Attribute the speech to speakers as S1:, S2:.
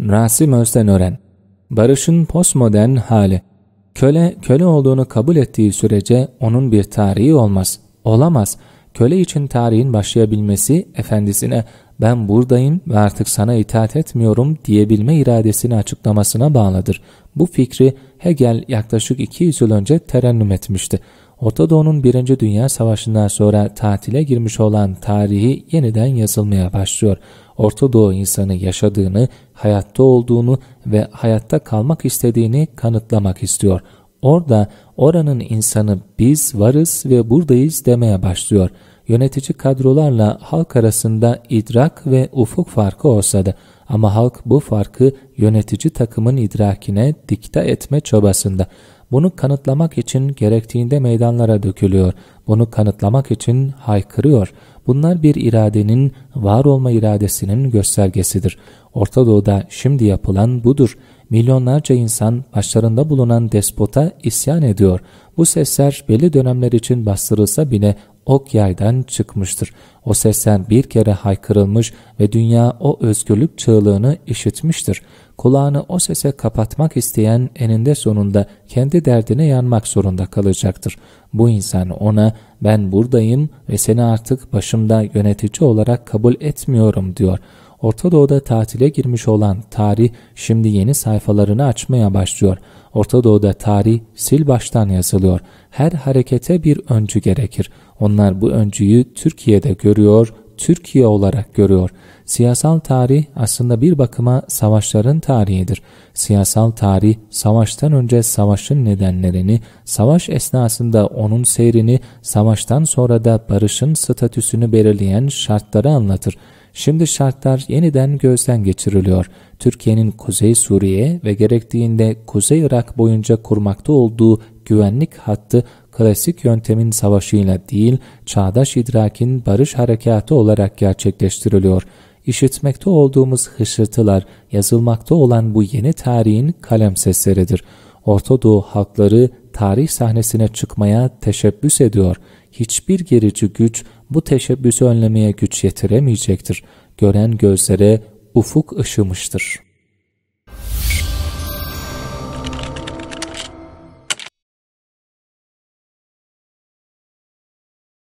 S1: Rasim Özdenören Barış'ın postmodern hali Köle, köle olduğunu kabul ettiği sürece onun bir tarihi olmaz. Olamaz. Köle için tarihin başlayabilmesi, efendisine ben buradayım ve artık sana itaat etmiyorum diyebilme iradesini açıklamasına bağlıdır. Bu fikri Hegel yaklaşık 200 yıl önce terennüm etmişti. Orta Doğu'nun birinci Dünya Savaşı'ndan sonra tatile girmiş olan tarihi yeniden yazılmaya başlıyor. Orta Doğu insanı yaşadığını, hayatta olduğunu ve hayatta kalmak istediğini kanıtlamak istiyor. Orada oranın insanı biz varız ve buradayız demeye başlıyor. Yönetici kadrolarla halk arasında idrak ve ufuk farkı olsa da ama halk bu farkı yönetici takımın idrakine dikte etme çabasında. Bunu kanıtlamak için gerektiğinde meydanlara dökülüyor. Bunu kanıtlamak için haykırıyor. Bunlar bir iradenin, var olma iradesinin göstergesidir. Orta Doğu'da şimdi yapılan budur. Milyonlarca insan başlarında bulunan despota isyan ediyor. Bu sesler belli dönemler için bastırılsa bile ok yaydan çıkmıştır. O sesten bir kere haykırılmış ve dünya o özgürlük çığlığını işitmiştir. Kulağını o sese kapatmak isteyen eninde sonunda kendi derdine yanmak zorunda kalacaktır. Bu insan ona ben buradayım ve seni artık başımda yönetici olarak kabul etmiyorum diyor.'' Orta Doğu'da tatile girmiş olan tarih şimdi yeni sayfalarını açmaya başlıyor. Orta Doğu'da tarih sil baştan yazılıyor. Her harekete bir öncü gerekir. Onlar bu öncüyü Türkiye'de görüyor, Türkiye olarak görüyor. Siyasal tarih aslında bir bakıma savaşların tarihidir. Siyasal tarih savaştan önce savaşın nedenlerini, savaş esnasında onun seyrini, savaştan sonra da barışın statüsünü belirleyen şartları anlatır. Şimdi şartlar yeniden gözden geçiriliyor. Türkiye'nin Kuzey Suriye ve gerektiğinde Kuzey Irak boyunca kurmakta olduğu güvenlik hattı klasik yöntemin savaşıyla değil, çağdaş idrakin barış harekatı olarak gerçekleştiriliyor. İşitmekte olduğumuz hışırtılar, yazılmakta olan bu yeni tarihin kalem sesleridir. Orta Doğu halkları tarih sahnesine çıkmaya teşebbüs ediyor. Hiçbir gerici güç bu teşebbüsü önlemeye güç yetiremeyecektir. Gören gözlere ufuk ışımıştır.